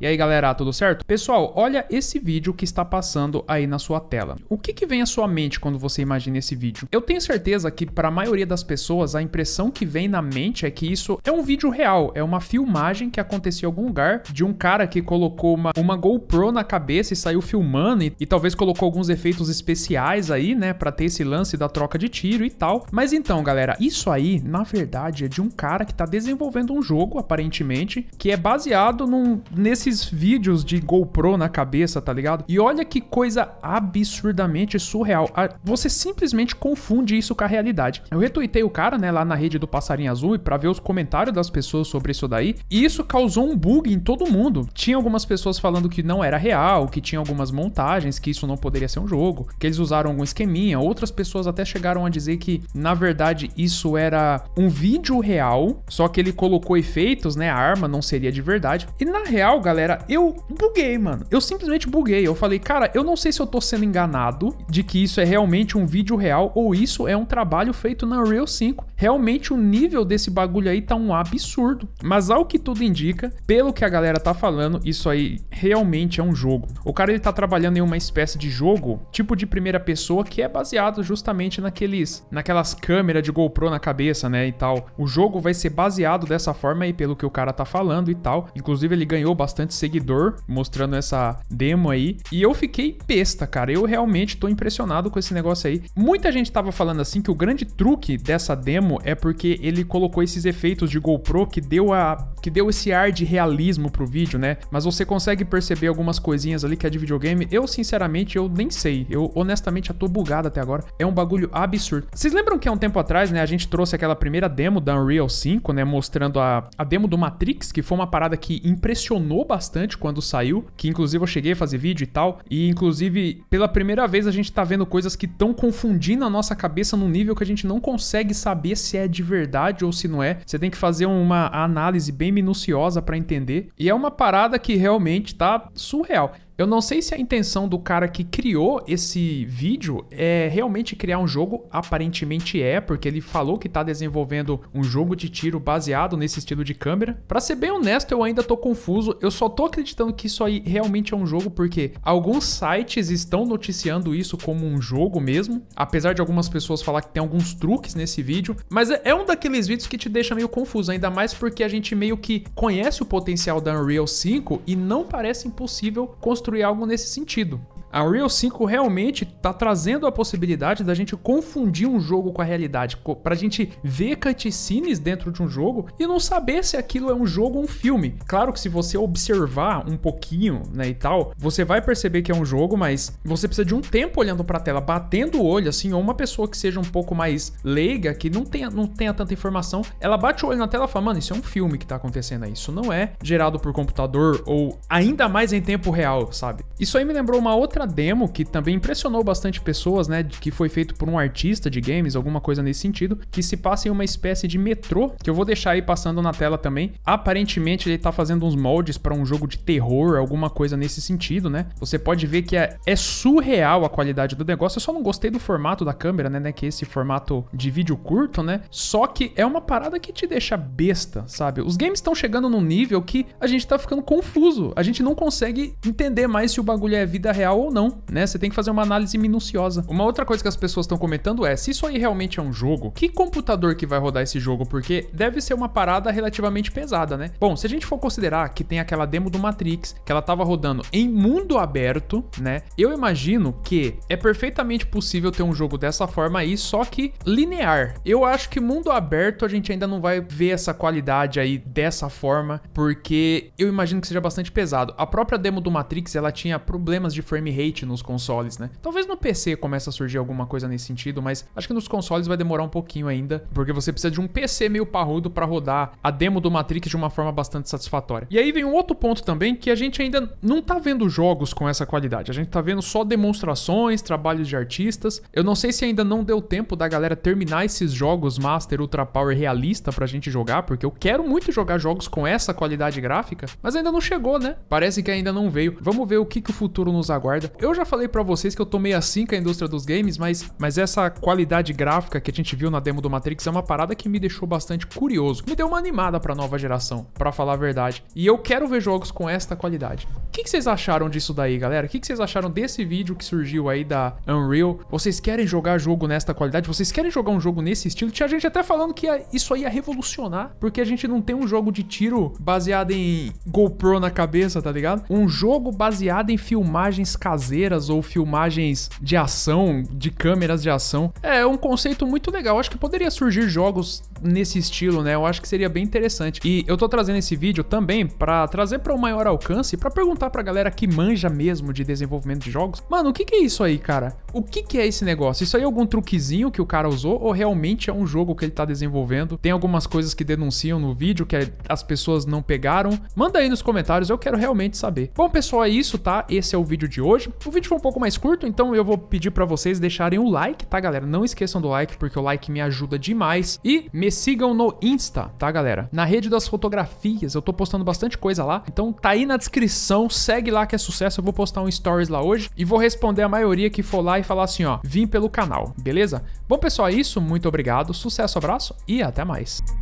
E aí galera, tudo certo? Pessoal, olha esse vídeo que está passando aí na sua tela. O que, que vem à sua mente quando você imagina esse vídeo? Eu tenho certeza que para a maioria das pessoas a impressão que vem na mente é que isso é um vídeo real, é uma filmagem que aconteceu em algum lugar de um cara que colocou uma, uma GoPro na cabeça e saiu filmando e, e talvez colocou alguns efeitos especiais aí, né, para ter esse lance da troca de tiro e tal. Mas então, galera, isso aí na verdade é de um cara que está desenvolvendo um jogo aparentemente que é baseado num, nesse esses vídeos de GoPro na cabeça, tá ligado? E olha que coisa absurdamente surreal. Você simplesmente confunde isso com a realidade. Eu retuitei o cara, né, lá na rede do Passarinho Azul para ver os comentários das pessoas sobre isso daí, e isso causou um bug em todo mundo. Tinha algumas pessoas falando que não era real, que tinha algumas montagens, que isso não poderia ser um jogo, que eles usaram algum esqueminha. Outras pessoas até chegaram a dizer que, na verdade, isso era um vídeo real, só que ele colocou efeitos, né, a arma não seria de verdade. E na real, galera, galera, eu buguei, mano. Eu simplesmente buguei. Eu falei, cara, eu não sei se eu tô sendo enganado de que isso é realmente um vídeo real ou isso é um trabalho feito na Unreal 5 realmente o nível desse bagulho aí tá um absurdo. Mas ao que tudo indica, pelo que a galera tá falando, isso aí realmente é um jogo. O cara ele tá trabalhando em uma espécie de jogo, tipo de primeira pessoa, que é baseado justamente naqueles, naquelas câmeras de GoPro na cabeça, né, e tal. O jogo vai ser baseado dessa forma aí, pelo que o cara tá falando e tal. Inclusive ele ganhou bastante seguidor mostrando essa demo aí, e eu fiquei besta, cara. Eu realmente tô impressionado com esse negócio aí. Muita gente tava falando assim que o grande truque dessa demo é porque ele colocou esses efeitos de GoPro que deu a que deu esse ar de realismo pro vídeo, né? Mas você consegue perceber algumas coisinhas ali que é de videogame. Eu, sinceramente, eu nem sei. Eu honestamente já tô bugado até agora. É um bagulho absurdo. Vocês lembram que há um tempo atrás, né, a gente trouxe aquela primeira demo da Unreal 5, né, mostrando a, a demo do Matrix, que foi uma parada que impressionou bastante quando saiu, que inclusive eu cheguei a fazer vídeo e tal, e inclusive pela primeira vez a gente tá vendo coisas que estão confundindo a nossa cabeça num nível que a gente não consegue saber se é de verdade ou se não é. Você tem que fazer uma análise bem minuciosa para entender. E é uma parada que realmente tá surreal. Eu não sei se a intenção do cara que criou esse vídeo é realmente criar um jogo, aparentemente é, porque ele falou que tá desenvolvendo um jogo de tiro baseado nesse estilo de câmera. Para ser bem honesto, eu ainda tô confuso, eu só tô acreditando que isso aí realmente é um jogo porque alguns sites estão noticiando isso como um jogo mesmo, apesar de algumas pessoas falar que tem alguns truques nesse vídeo, mas é, é um daqueles vídeos que te deixa meio confuso, ainda mais porque a gente meio que conhece o potencial da Unreal 5 e não parece impossível construir construir algo nesse sentido. A Real 5 realmente está trazendo a possibilidade da gente confundir um jogo com a realidade, para a gente ver cutscenes dentro de um jogo e não saber se aquilo é um jogo ou um filme. Claro que se você observar um pouquinho, né, e tal, você vai perceber que é um jogo, mas você precisa de um tempo olhando para a tela, batendo o olho assim, ou uma pessoa que seja um pouco mais leiga, que não tenha, não tenha tanta informação, ela bate o olho na tela e fala: "Mano, isso é um filme que está acontecendo aí, isso não é gerado por computador ou ainda mais em tempo real", sabe? Isso aí me lembrou uma outra outra demo que também impressionou bastante pessoas, né? Que foi feito por um artista de games, alguma coisa nesse sentido, que se passa em uma espécie de metrô, que eu vou deixar aí passando na tela também. Aparentemente ele tá fazendo uns moldes para um jogo de terror, alguma coisa nesse sentido, né? Você pode ver que é, é, surreal a qualidade do negócio. Eu só não gostei do formato da câmera, né? né? Que é esse formato de vídeo curto, né? Só que é uma parada que te deixa besta, sabe? Os games estão chegando num nível que a gente tá ficando confuso. A gente não consegue entender mais se o bagulho é vida real ou ou não, né? Você tem que fazer uma análise minuciosa. Uma outra coisa que as pessoas estão comentando é, se isso aí realmente é um jogo, que computador que vai rodar esse jogo? Porque deve ser uma parada relativamente pesada, né? Bom, se a gente for considerar que tem aquela demo do Matrix, que ela tava rodando em mundo aberto, né? Eu imagino que é perfeitamente possível ter um jogo dessa forma aí, só que linear. Eu acho que mundo aberto a gente ainda não vai ver essa qualidade aí dessa forma, porque eu imagino que seja bastante pesado. A própria demo do Matrix, ela tinha problemas de frame rate nos consoles, né? Talvez no PC comece a surgir alguma coisa nesse sentido, mas acho que nos consoles vai demorar um pouquinho ainda, porque você precisa de um PC meio parrudo para rodar a demo do Matrix de uma forma bastante satisfatória. E aí vem um outro ponto também que a gente ainda não tá vendo jogos com essa qualidade. A gente tá vendo só demonstrações, trabalhos de artistas. Eu não sei se ainda não deu tempo da galera terminar esses jogos Master Ultra Power realista pra gente jogar, porque eu quero muito jogar jogos com essa qualidade gráfica, mas ainda não chegou, né? Parece que ainda não veio. Vamos ver o que, que o futuro nos aguarda. Eu já falei para vocês que eu tomei assim com a indústria dos games, mas, mas essa qualidade gráfica que a gente viu na demo do Matrix é uma parada que me deixou bastante curioso. Me deu uma animada pra nova geração, para falar a verdade. E eu quero ver jogos com esta qualidade. O que, que, vocês acharam disso daí, galera? O que, que vocês acharam desse vídeo que surgiu aí da Unreal? Vocês querem jogar jogo nesta qualidade? Vocês querem jogar um jogo nesse estilo? Tinha gente até falando que isso aí ia revolucionar, porque a gente não tem um jogo de tiro baseado em GoPro na cabeça, tá ligado? Um jogo baseado em filmagens casadas caseiras ou filmagens de ação, de câmeras de ação. É um conceito muito legal. Acho que poderia surgir jogos nesse estilo, né? Eu acho que seria bem interessante. E eu tô trazendo esse vídeo também para trazer para um maior alcance, para perguntar pra galera que manja mesmo de desenvolvimento de jogos. Mano, o que, que é isso aí, cara? O que, que é esse negócio? Isso aí é algum truquezinho que o cara usou ou realmente é um jogo que ele tá desenvolvendo? Tem algumas coisas que denunciam no vídeo que as pessoas não pegaram? Manda aí nos comentários, eu quero realmente saber. Bom, pessoal, é isso, tá? Esse é o vídeo de hoje hoje. O vídeo foi um pouco mais curto, então eu vou pedir para vocês deixarem o like, tá, galera? Não esqueçam do like, porque o like me ajuda demais. E me sigam no Insta, tá, galera? Na rede das fotografias, eu tô postando bastante coisa lá. Então tá aí na descrição, segue lá que é sucesso. Eu vou postar um stories lá hoje e vou responder a maioria que for lá e falar assim, ó, vim pelo canal, beleza? Bom, pessoal, é isso. Muito obrigado, sucesso, abraço e até mais.